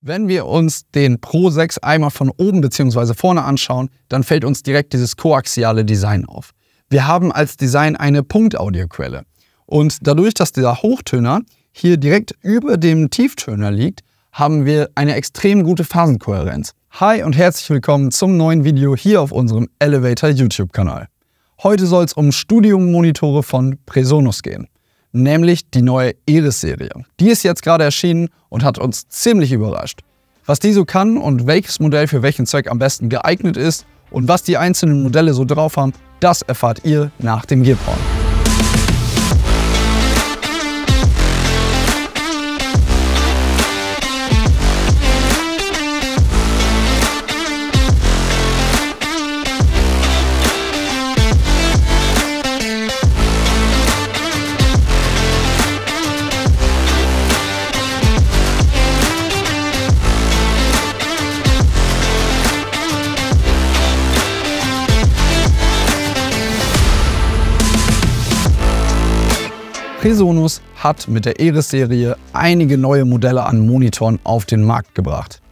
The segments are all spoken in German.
Wenn wir uns den Pro 6 einmal von oben bzw. vorne anschauen, dann fällt uns direkt dieses koaxiale Design auf. Wir haben als Design eine Punktaudioquelle. Und dadurch, dass dieser Hochtöner hier direkt über dem Tieftöner liegt, haben wir eine extrem gute Phasenkohärenz. Hi und herzlich willkommen zum neuen Video hier auf unserem Elevator YouTube-Kanal. Heute soll es um Studium-Monitore von Presonus gehen nämlich die neue Iris-Serie. Die ist jetzt gerade erschienen und hat uns ziemlich überrascht. Was die so kann und welches Modell für welchen Zweck am besten geeignet ist und was die einzelnen Modelle so drauf haben, das erfahrt ihr nach dem Gearporn. Presonus hat mit der Eris-Serie einige neue Modelle an Monitoren auf den Markt gebracht.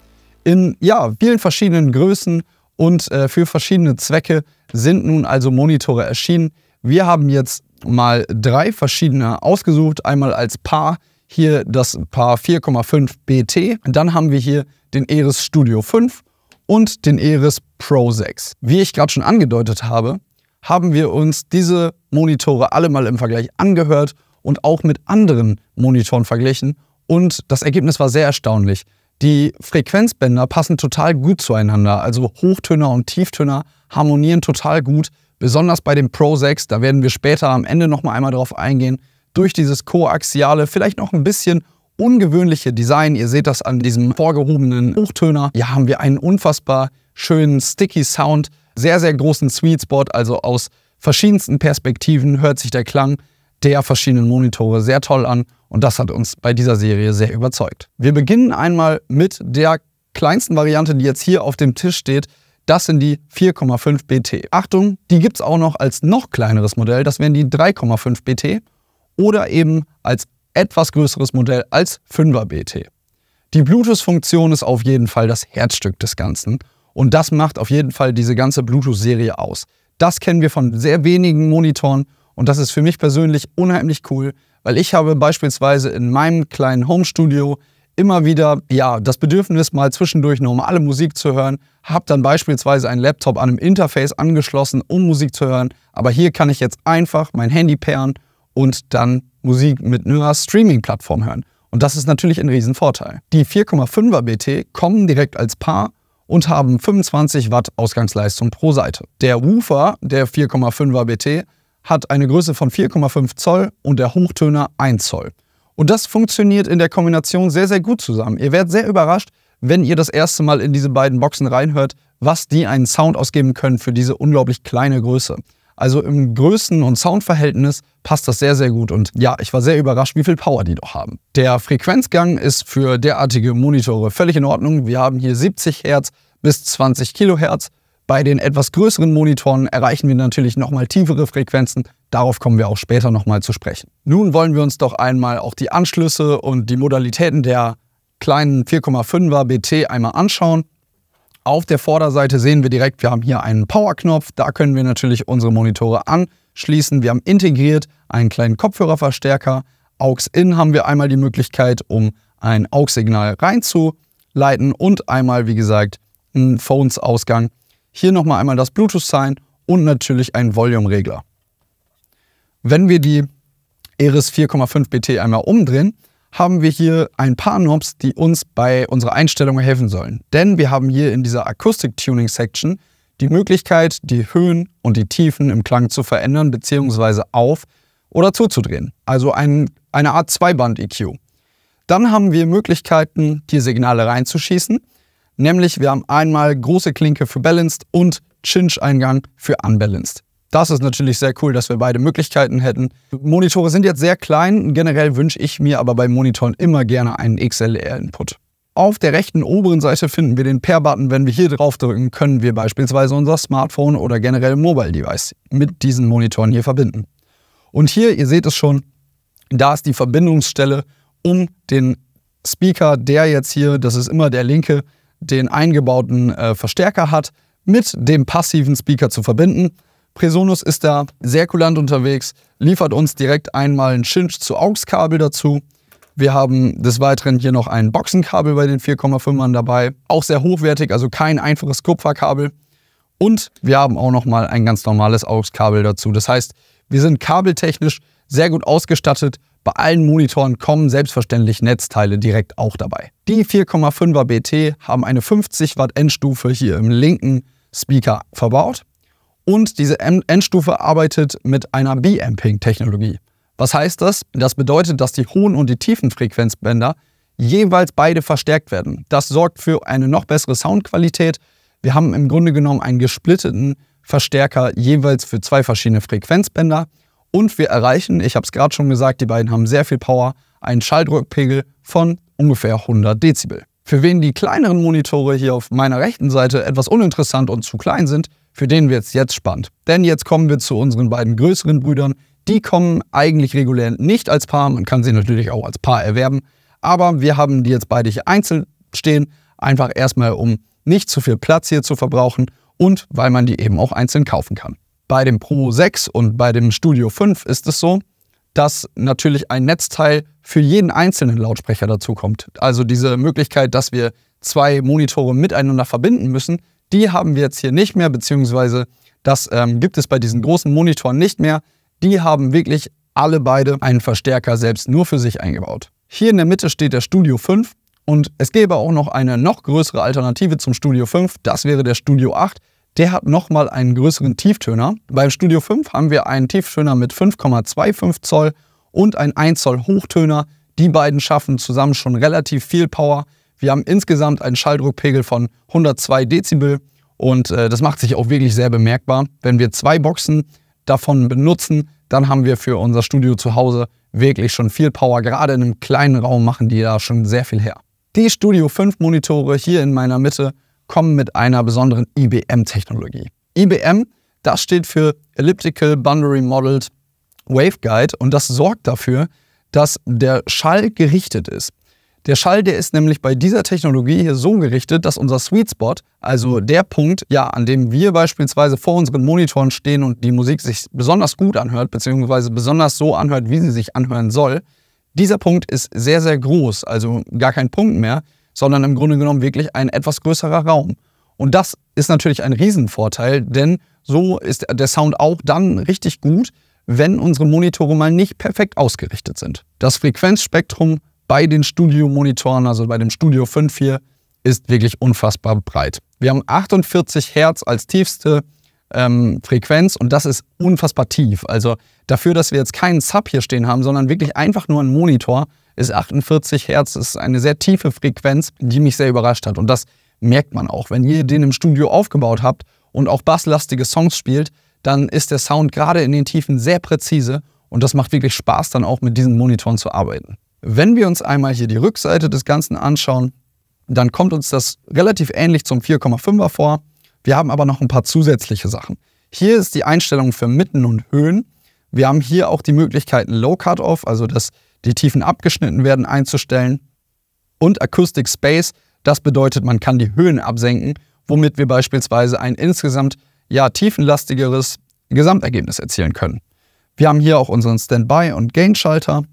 In ja, vielen verschiedenen Größen und äh, für verschiedene Zwecke sind nun also Monitore erschienen. Wir haben jetzt mal drei verschiedene ausgesucht. Einmal als Paar hier das Paar 4,5 BT. Dann haben wir hier den Eris Studio 5 und den Eris Pro 6. Wie ich gerade schon angedeutet habe, haben wir uns diese Monitore alle mal im Vergleich angehört und auch mit anderen Monitoren verglichen und das Ergebnis war sehr erstaunlich. Die Frequenzbänder passen total gut zueinander, also Hochtöner und Tieftöner harmonieren total gut, besonders bei dem Pro 6, da werden wir später am Ende nochmal einmal drauf eingehen, durch dieses koaxiale, vielleicht noch ein bisschen ungewöhnliche Design. Ihr seht das an diesem vorgehobenen Hochtöner. Hier haben wir einen unfassbar schönen sticky Sound, sehr, sehr großen Sweet Spot, also aus verschiedensten Perspektiven hört sich der Klang der verschiedenen Monitore sehr toll an und das hat uns bei dieser Serie sehr überzeugt. Wir beginnen einmal mit der kleinsten Variante, die jetzt hier auf dem Tisch steht. Das sind die 4,5 BT. Achtung, die gibt es auch noch als noch kleineres Modell, das wären die 3,5 BT oder eben als etwas größeres Modell als 5er BT. Die Bluetooth-Funktion ist auf jeden Fall das Herzstück des Ganzen und das macht auf jeden Fall diese ganze Bluetooth-Serie aus. Das kennen wir von sehr wenigen Monitoren und das ist für mich persönlich unheimlich cool, weil ich habe beispielsweise in meinem kleinen Homestudio immer wieder ja, das Bedürfnis, mal zwischendurch normale Musik zu hören, habe dann beispielsweise einen Laptop an einem Interface angeschlossen, um Musik zu hören, aber hier kann ich jetzt einfach mein Handy pairen und dann Musik mit einer Streaming-Plattform hören. Und das ist natürlich ein Riesenvorteil. Die 4,5er BT kommen direkt als Paar und haben 25 Watt Ausgangsleistung pro Seite. Der Woofer der 4,5er BT hat eine Größe von 4,5 Zoll und der Hochtöner 1 Zoll. Und das funktioniert in der Kombination sehr, sehr gut zusammen. Ihr werdet sehr überrascht, wenn ihr das erste Mal in diese beiden Boxen reinhört, was die einen Sound ausgeben können für diese unglaublich kleine Größe. Also im Größen- und Soundverhältnis passt das sehr, sehr gut. Und ja, ich war sehr überrascht, wie viel Power die doch haben. Der Frequenzgang ist für derartige Monitore völlig in Ordnung. Wir haben hier 70 Hertz bis 20 Kilohertz. Bei den etwas größeren Monitoren erreichen wir natürlich nochmal tiefere Frequenzen. Darauf kommen wir auch später nochmal zu sprechen. Nun wollen wir uns doch einmal auch die Anschlüsse und die Modalitäten der kleinen 4,5er BT einmal anschauen. Auf der Vorderseite sehen wir direkt, wir haben hier einen Powerknopf. Da können wir natürlich unsere Monitore anschließen. Wir haben integriert einen kleinen Kopfhörerverstärker. AUX-In haben wir einmal die Möglichkeit, um ein AUX-Signal reinzuleiten und einmal, wie gesagt, einen Phones-Ausgang hier nochmal einmal das Bluetooth-Sign und natürlich ein Volume-Regler. Wenn wir die Eris 4,5 BT einmal umdrehen, haben wir hier ein paar Knobs, die uns bei unserer Einstellung helfen sollen. Denn wir haben hier in dieser Akustik-Tuning-Section die Möglichkeit, die Höhen und die Tiefen im Klang zu verändern bzw. auf- oder zuzudrehen. Also ein, eine Art Zweiband-EQ. Dann haben wir Möglichkeiten, hier Signale reinzuschießen Nämlich wir haben einmal große Klinke für Balanced und Chinch-Eingang für Unbalanced. Das ist natürlich sehr cool, dass wir beide Möglichkeiten hätten. Monitore sind jetzt sehr klein, generell wünsche ich mir aber bei Monitoren immer gerne einen XLR-Input. Auf der rechten oberen Seite finden wir den Pair-Button. Wenn wir hier drauf drücken, können wir beispielsweise unser Smartphone oder generell Mobile-Device mit diesen Monitoren hier verbinden. Und hier, ihr seht es schon, da ist die Verbindungsstelle, um den Speaker, der jetzt hier, das ist immer der linke, den eingebauten äh, Verstärker hat, mit dem passiven Speaker zu verbinden. Presonus ist da sehr kulant unterwegs, liefert uns direkt einmal ein Cinch zu AUX-Kabel dazu. Wir haben des Weiteren hier noch ein Boxenkabel bei den 4,5ern dabei. Auch sehr hochwertig, also kein einfaches Kupferkabel. Und wir haben auch nochmal ein ganz normales AUX-Kabel dazu. Das heißt, wir sind kabeltechnisch sehr gut ausgestattet bei allen Monitoren kommen selbstverständlich Netzteile direkt auch dabei. Die 4,5er BT haben eine 50 Watt Endstufe hier im linken Speaker verbaut und diese Endstufe arbeitet mit einer B-Amping-Technologie. Was heißt das? Das bedeutet, dass die hohen und die tiefen Frequenzbänder jeweils beide verstärkt werden. Das sorgt für eine noch bessere Soundqualität. Wir haben im Grunde genommen einen gesplitteten Verstärker jeweils für zwei verschiedene Frequenzbänder. Und wir erreichen, ich habe es gerade schon gesagt, die beiden haben sehr viel Power, einen Schalldruckpegel von ungefähr 100 Dezibel. Für wen die kleineren Monitore hier auf meiner rechten Seite etwas uninteressant und zu klein sind, für den wird es jetzt spannend. Denn jetzt kommen wir zu unseren beiden größeren Brüdern. Die kommen eigentlich regulär nicht als Paar, man kann sie natürlich auch als Paar erwerben, aber wir haben die jetzt beide hier einzeln stehen, einfach erstmal um nicht zu viel Platz hier zu verbrauchen und weil man die eben auch einzeln kaufen kann. Bei dem Pro 6 und bei dem Studio 5 ist es so, dass natürlich ein Netzteil für jeden einzelnen Lautsprecher dazukommt. Also diese Möglichkeit, dass wir zwei Monitore miteinander verbinden müssen, die haben wir jetzt hier nicht mehr, beziehungsweise das ähm, gibt es bei diesen großen Monitoren nicht mehr. Die haben wirklich alle beide einen Verstärker selbst nur für sich eingebaut. Hier in der Mitte steht der Studio 5 und es gäbe auch noch eine noch größere Alternative zum Studio 5, das wäre der Studio 8. Der hat nochmal einen größeren Tieftöner. Beim Studio 5 haben wir einen Tieftöner mit 5,25 Zoll und einen 1 Zoll Hochtöner. Die beiden schaffen zusammen schon relativ viel Power. Wir haben insgesamt einen Schalldruckpegel von 102 Dezibel und äh, das macht sich auch wirklich sehr bemerkbar. Wenn wir zwei Boxen davon benutzen, dann haben wir für unser Studio zu Hause wirklich schon viel Power. Gerade in einem kleinen Raum machen die da schon sehr viel her. Die Studio 5 Monitore hier in meiner Mitte kommen mit einer besonderen IBM-Technologie. IBM, das steht für Elliptical Boundary Modeled Waveguide und das sorgt dafür, dass der Schall gerichtet ist. Der Schall, der ist nämlich bei dieser Technologie hier so gerichtet, dass unser Sweet Spot, also der Punkt, ja, an dem wir beispielsweise vor unseren Monitoren stehen und die Musik sich besonders gut anhört, beziehungsweise besonders so anhört, wie sie sich anhören soll, dieser Punkt ist sehr, sehr groß, also gar kein Punkt mehr, sondern im Grunde genommen wirklich ein etwas größerer Raum. Und das ist natürlich ein Riesenvorteil, denn so ist der Sound auch dann richtig gut, wenn unsere Monitore mal nicht perfekt ausgerichtet sind. Das Frequenzspektrum bei den Studio-Monitoren, also bei dem Studio 5 hier, ist wirklich unfassbar breit. Wir haben 48 Hertz als tiefste ähm, Frequenz und das ist unfassbar tief. Also dafür, dass wir jetzt keinen Sub hier stehen haben, sondern wirklich einfach nur einen Monitor, ist 48 Hertz, ist eine sehr tiefe Frequenz, die mich sehr überrascht hat. Und das merkt man auch. Wenn ihr den im Studio aufgebaut habt und auch basslastige Songs spielt, dann ist der Sound gerade in den Tiefen sehr präzise und das macht wirklich Spaß, dann auch mit diesen Monitoren zu arbeiten. Wenn wir uns einmal hier die Rückseite des Ganzen anschauen, dann kommt uns das relativ ähnlich zum 4,5er vor. Wir haben aber noch ein paar zusätzliche Sachen. Hier ist die Einstellung für Mitten und Höhen. Wir haben hier auch die Möglichkeiten Low Cut-Off, also dass die Tiefen abgeschnitten werden, einzustellen. Und Acoustic Space, das bedeutet, man kann die Höhen absenken, womit wir beispielsweise ein insgesamt ja, tiefenlastigeres Gesamtergebnis erzielen können. Wir haben hier auch unseren Standby- und Gain-Schalter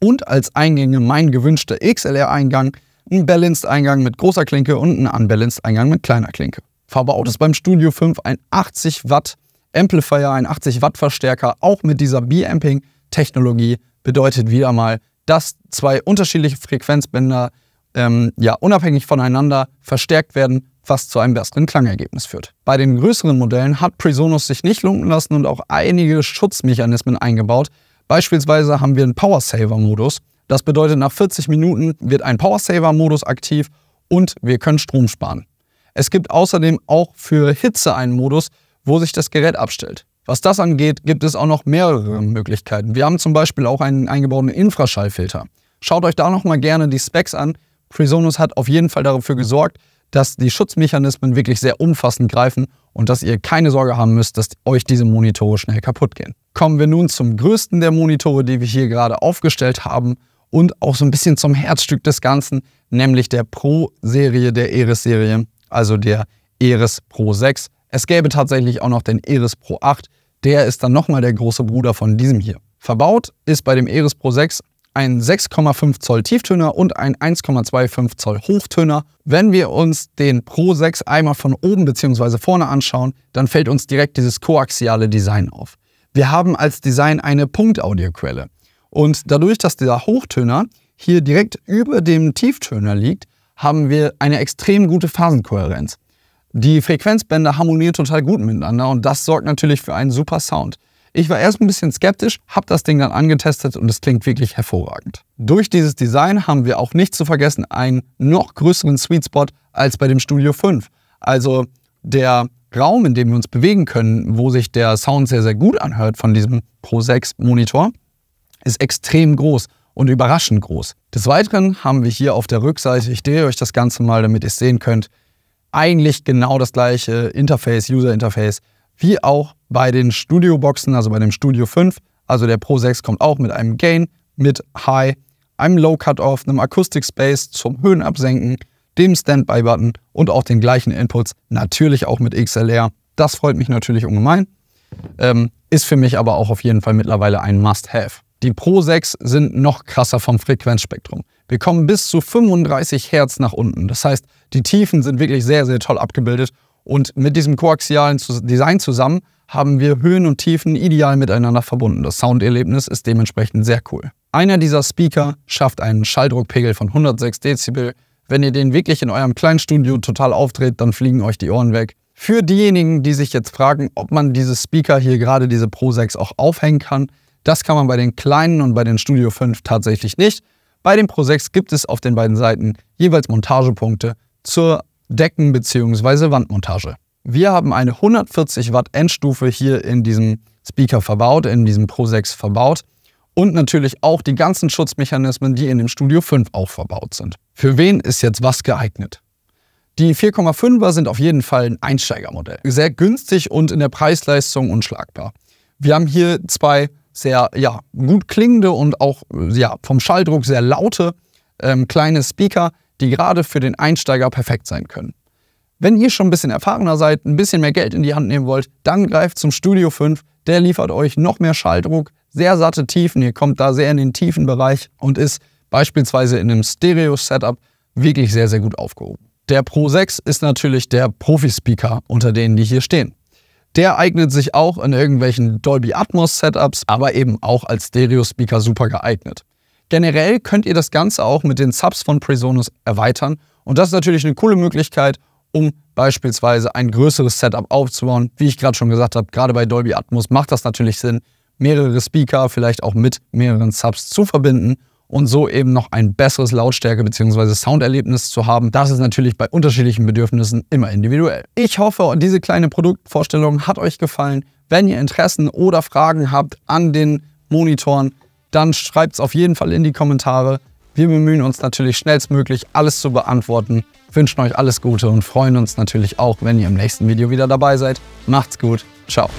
und als Eingänge mein gewünschter XLR-Eingang, ein Balanced-Eingang mit großer Klinke und ein Unbalanced-Eingang mit kleiner Klinke. Verbaut ist beim Studio 5 ein 80 Watt Amplifier, ein 80 Watt Verstärker, auch mit dieser B-Amping Technologie bedeutet wieder mal, dass zwei unterschiedliche Frequenzbänder ähm, ja, unabhängig voneinander verstärkt werden, was zu einem besseren Klangergebnis führt. Bei den größeren Modellen hat Presonus sich nicht lumpen lassen und auch einige Schutzmechanismen eingebaut. Beispielsweise haben wir einen Power Saver Modus. Das bedeutet, nach 40 Minuten wird ein Power Saver Modus aktiv und wir können Strom sparen. Es gibt außerdem auch für Hitze einen Modus, wo sich das Gerät abstellt. Was das angeht, gibt es auch noch mehrere Möglichkeiten. Wir haben zum Beispiel auch einen eingebauten Infraschallfilter. Schaut euch da nochmal gerne die Specs an. Presonus hat auf jeden Fall dafür gesorgt, dass die Schutzmechanismen wirklich sehr umfassend greifen und dass ihr keine Sorge haben müsst, dass euch diese Monitore schnell kaputt gehen. Kommen wir nun zum größten der Monitore, die wir hier gerade aufgestellt haben und auch so ein bisschen zum Herzstück des Ganzen, nämlich der Pro-Serie der Eris-Serie, also der Eris Pro 6 es gäbe tatsächlich auch noch den Eris Pro 8, der ist dann nochmal der große Bruder von diesem hier. Verbaut ist bei dem Eris Pro 6 ein 6,5 Zoll Tieftöner und ein 1,25 Zoll Hochtöner. Wenn wir uns den Pro 6 einmal von oben bzw. vorne anschauen, dann fällt uns direkt dieses koaxiale Design auf. Wir haben als Design eine Punktaudioquelle. Und dadurch, dass dieser Hochtöner hier direkt über dem Tieftöner liegt, haben wir eine extrem gute Phasenkohärenz. Die Frequenzbänder harmonieren total gut miteinander und das sorgt natürlich für einen super Sound. Ich war erst ein bisschen skeptisch, habe das Ding dann angetestet und es klingt wirklich hervorragend. Durch dieses Design haben wir auch nicht zu vergessen einen noch größeren Sweet Spot als bei dem Studio 5. Also der Raum, in dem wir uns bewegen können, wo sich der Sound sehr, sehr gut anhört von diesem Pro 6 Monitor, ist extrem groß und überraschend groß. Des Weiteren haben wir hier auf der Rückseite, ich drehe euch das Ganze mal, damit ihr es sehen könnt, eigentlich genau das gleiche Interface, User Interface, wie auch bei den Studio Boxen, also bei dem Studio 5. Also der Pro 6 kommt auch mit einem Gain, mit High, einem Low Cutoff, einem Acoustic Space zum Höhenabsenken, dem Standby-Button und auch den gleichen Inputs, natürlich auch mit XLR. Das freut mich natürlich ungemein. Ähm, ist für mich aber auch auf jeden Fall mittlerweile ein Must-Have. Die Pro 6 sind noch krasser vom Frequenzspektrum. Wir kommen bis zu 35 Hertz nach unten. Das heißt, die Tiefen sind wirklich sehr, sehr toll abgebildet. Und mit diesem koaxialen Design zusammen haben wir Höhen und Tiefen ideal miteinander verbunden. Das Sounderlebnis ist dementsprechend sehr cool. Einer dieser Speaker schafft einen Schalldruckpegel von 106 Dezibel. Wenn ihr den wirklich in eurem kleinen Studio total aufdreht, dann fliegen euch die Ohren weg. Für diejenigen, die sich jetzt fragen, ob man diese Speaker hier gerade diese Pro 6 auch aufhängen kann, das kann man bei den kleinen und bei den Studio 5 tatsächlich nicht. Bei dem Pro 6 gibt es auf den beiden Seiten jeweils Montagepunkte zur Decken- bzw. Wandmontage. Wir haben eine 140 Watt Endstufe hier in diesem Speaker verbaut, in diesem Pro 6 verbaut und natürlich auch die ganzen Schutzmechanismen, die in dem Studio 5 auch verbaut sind. Für wen ist jetzt was geeignet? Die 4,5er sind auf jeden Fall ein Einsteigermodell. Sehr günstig und in der Preisleistung unschlagbar. Wir haben hier zwei sehr ja, gut klingende und auch ja, vom Schalldruck sehr laute ähm, kleine Speaker, die gerade für den Einsteiger perfekt sein können. Wenn ihr schon ein bisschen erfahrener seid, ein bisschen mehr Geld in die Hand nehmen wollt, dann greift zum Studio 5. Der liefert euch noch mehr Schalldruck, sehr satte Tiefen. Ihr kommt da sehr in den tiefen Bereich und ist beispielsweise in einem Stereo-Setup wirklich sehr, sehr gut aufgehoben. Der Pro 6 ist natürlich der Profi-Speaker unter denen, die hier stehen. Der eignet sich auch in irgendwelchen Dolby Atmos Setups, aber eben auch als Stereo-Speaker super geeignet. Generell könnt ihr das Ganze auch mit den Subs von Presonus erweitern und das ist natürlich eine coole Möglichkeit, um beispielsweise ein größeres Setup aufzubauen. Wie ich gerade schon gesagt habe, gerade bei Dolby Atmos macht das natürlich Sinn, mehrere Speaker vielleicht auch mit mehreren Subs zu verbinden und so eben noch ein besseres Lautstärke- bzw. Sounderlebnis zu haben. Das ist natürlich bei unterschiedlichen Bedürfnissen immer individuell. Ich hoffe, diese kleine Produktvorstellung hat euch gefallen. Wenn ihr Interessen oder Fragen habt an den Monitoren, dann schreibt es auf jeden Fall in die Kommentare. Wir bemühen uns natürlich schnellstmöglich, alles zu beantworten, wünschen euch alles Gute und freuen uns natürlich auch, wenn ihr im nächsten Video wieder dabei seid. Macht's gut, ciao.